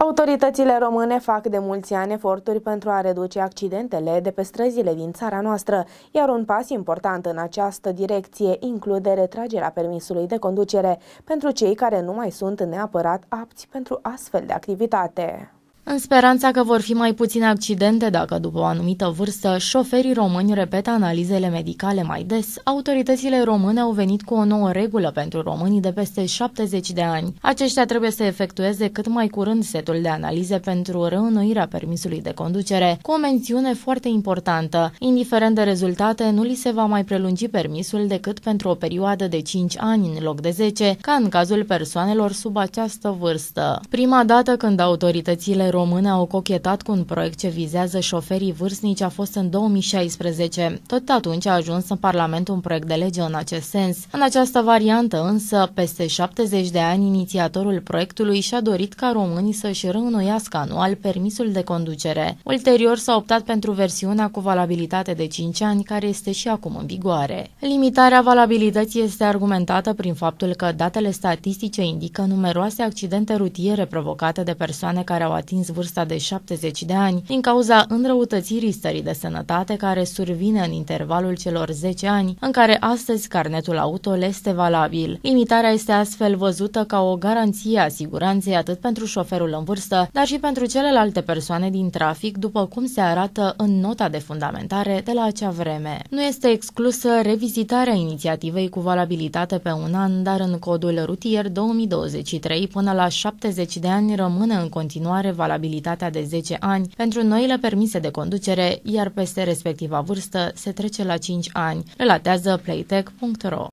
Autoritățile române fac de mulți ani eforturi pentru a reduce accidentele de pe străzile din țara noastră, iar un pas important în această direcție include retragerea permisului de conducere pentru cei care nu mai sunt neapărat apți pentru astfel de activitate în speranța că vor fi mai puține accidente dacă după o anumită vârstă șoferii români repetă analizele medicale mai des, autoritățile române au venit cu o nouă regulă pentru românii de peste 70 de ani. Aceștia trebuie să efectueze cât mai curând setul de analize pentru reînnoirea permisului de conducere, cu o mențiune foarte importantă. Indiferent de rezultate, nu li se va mai prelungi permisul decât pentru o perioadă de 5 ani în loc de 10, ca în cazul persoanelor sub această vârstă. Prima dată când autoritățile române au cochetat cu un proiect ce vizează șoferii vârstnici a fost în 2016. Tot atunci a ajuns în Parlament un proiect de lege în acest sens. În această variantă însă, peste 70 de ani, inițiatorul proiectului și-a dorit ca românii să-și reînnoiască anual permisul de conducere. Ulterior s-a optat pentru versiunea cu valabilitate de 5 ani, care este și acum în vigoare. Limitarea valabilității este argumentată prin faptul că datele statistice indică numeroase accidente rutiere provocate de persoane care au atins atins vârsta de 70 de ani din cauza înrăutățirii stării de sănătate care survine în intervalul celor 10 ani în care astăzi carnetul auto este valabil. Limitarea este astfel văzută ca o garanție a siguranței atât pentru șoferul în vârstă, dar și pentru celelalte persoane din trafic, după cum se arată în nota de fundamentare de la acea vreme. Nu este exclusă revizitarea inițiativei cu valabilitate pe un an, dar în codul rutier 2023 până la 70 de ani rămâne în continuare valabilitatea valabilitatea de 10 ani pentru noile permise de conducere, iar peste respectiva vârstă se trece la 5 ani, relatează playtech.ro.